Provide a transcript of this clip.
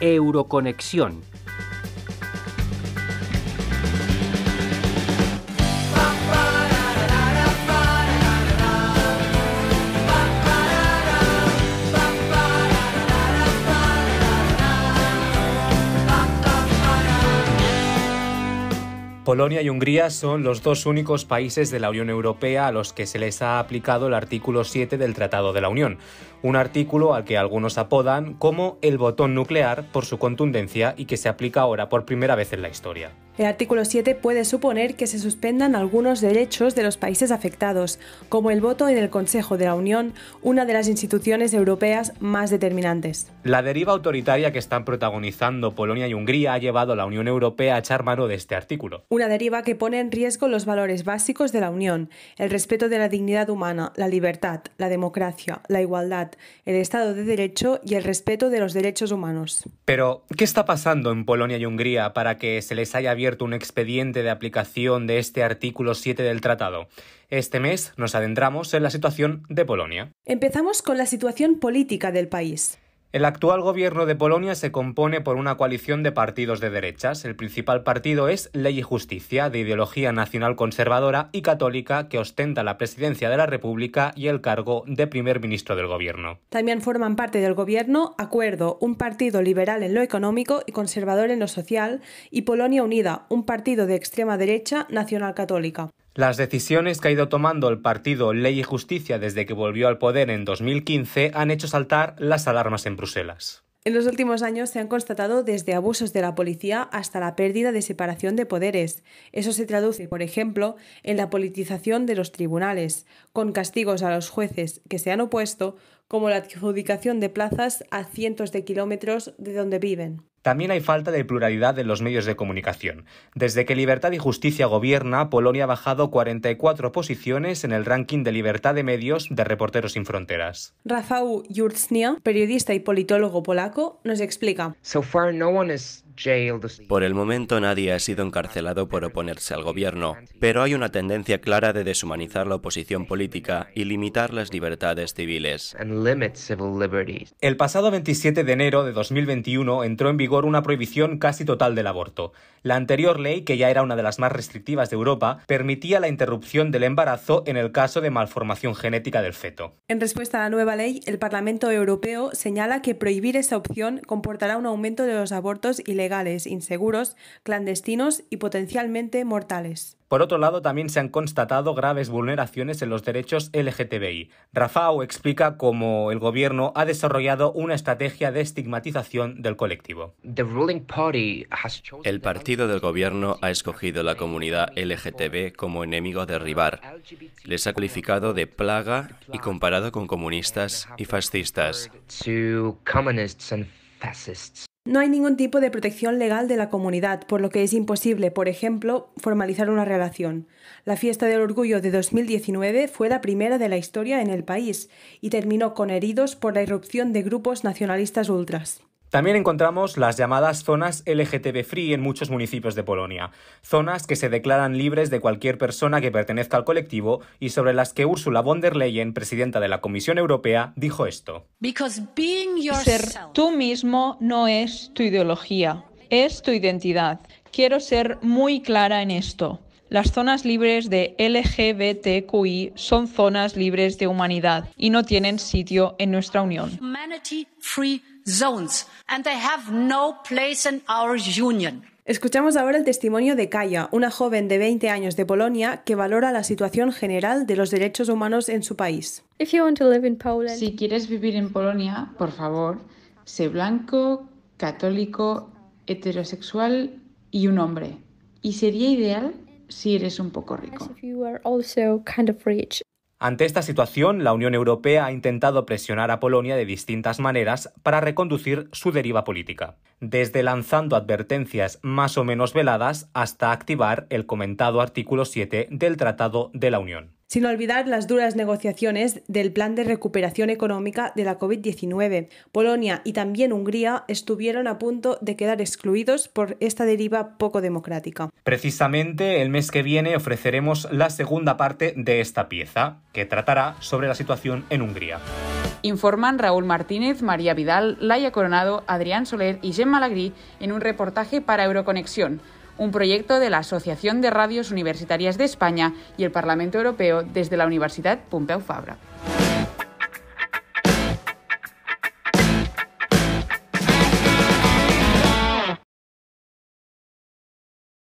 Euroconexión Polonia y Hungría son los dos únicos países de la Unión Europea a los que se les ha aplicado el artículo 7 del Tratado de la Unión, un artículo al que algunos apodan como el botón nuclear por su contundencia y que se aplica ahora por primera vez en la historia. El artículo 7 puede suponer que se suspendan algunos derechos de los países afectados, como el voto en el Consejo de la Unión, una de las instituciones europeas más determinantes. La deriva autoritaria que están protagonizando Polonia y Hungría ha llevado a la Unión Europea a echar mano de este artículo. Una deriva que pone en riesgo los valores básicos de la Unión, el respeto de la dignidad humana, la libertad, la democracia, la igualdad, el Estado de Derecho y el respeto de los derechos humanos. Pero, ¿qué está pasando en Polonia y Hungría para que se les haya abierto un expediente de aplicación de este artículo 7 del tratado. Este mes nos adentramos en la situación de Polonia. Empezamos con la situación política del país. El actual gobierno de Polonia se compone por una coalición de partidos de derechas. El principal partido es Ley y Justicia, de ideología nacional conservadora y católica, que ostenta la presidencia de la República y el cargo de primer ministro del gobierno. También forman parte del gobierno Acuerdo, un partido liberal en lo económico y conservador en lo social, y Polonia Unida, un partido de extrema derecha nacional católica. Las decisiones que ha ido tomando el partido Ley y Justicia desde que volvió al poder en 2015 han hecho saltar las alarmas en Bruselas. En los últimos años se han constatado desde abusos de la policía hasta la pérdida de separación de poderes. Eso se traduce, por ejemplo, en la politización de los tribunales, con castigos a los jueces que se han opuesto, como la adjudicación de plazas a cientos de kilómetros de donde viven. También hay falta de pluralidad en los medios de comunicación. Desde que Libertad y Justicia gobierna, Polonia ha bajado 44 posiciones en el ranking de libertad de medios de Reporteros sin Fronteras. Rafał Jurcznia, periodista y politólogo polaco, nos explica. Por el momento nadie ha sido encarcelado por oponerse al gobierno, pero hay una tendencia clara de deshumanizar la oposición política y limitar las libertades civiles. El pasado 27 de enero de 2021 entró en vigor una prohibición casi total del aborto. La anterior ley, que ya era una de las más restrictivas de Europa, permitía la interrupción del embarazo en el caso de malformación genética del feto. En respuesta a la nueva ley, el Parlamento Europeo señala que prohibir esa opción comportará un aumento de los abortos ilegales legales, inseguros, clandestinos y potencialmente mortales. Por otro lado, también se han constatado graves vulneraciones en los derechos LGTBI. Rafao explica cómo el gobierno ha desarrollado una estrategia de estigmatización del colectivo. El partido del gobierno ha escogido la comunidad LGTB como enemigo a derribar. Les ha calificado de plaga y comparado con comunistas y fascistas. No hay ningún tipo de protección legal de la comunidad, por lo que es imposible, por ejemplo, formalizar una relación. La fiesta del orgullo de 2019 fue la primera de la historia en el país y terminó con heridos por la irrupción de grupos nacionalistas ultras. También encontramos las llamadas zonas LGTB free en muchos municipios de Polonia, zonas que se declaran libres de cualquier persona que pertenezca al colectivo y sobre las que Ursula von der Leyen, presidenta de la Comisión Europea, dijo esto. Ser tú mismo no es tu ideología, es tu identidad. Quiero ser muy clara en esto. Las zonas libres de LGBTQI son zonas libres de humanidad y no tienen sitio en nuestra Unión. Escuchamos ahora el testimonio de Kaya, una joven de 20 años de Polonia que valora la situación general de los derechos humanos en su país. Si quieres vivir en Polonia, por favor, sé blanco, católico, heterosexual y un hombre. Y sería ideal si eres un poco rico. Ante esta situación, la Unión Europea ha intentado presionar a Polonia de distintas maneras para reconducir su deriva política, desde lanzando advertencias más o menos veladas hasta activar el comentado artículo 7 del Tratado de la Unión sin olvidar las duras negociaciones del plan de recuperación económica de la COVID-19. Polonia y también Hungría estuvieron a punto de quedar excluidos por esta deriva poco democrática. Precisamente el mes que viene ofreceremos la segunda parte de esta pieza, que tratará sobre la situación en Hungría. Informan Raúl Martínez, María Vidal, Laia Coronado, Adrián Soler y Gemma Malagri en un reportaje para Euroconexión un proyecto de la Asociación de Radios Universitarias de España y el Parlamento Europeo desde la Universidad Pompeu Fabra.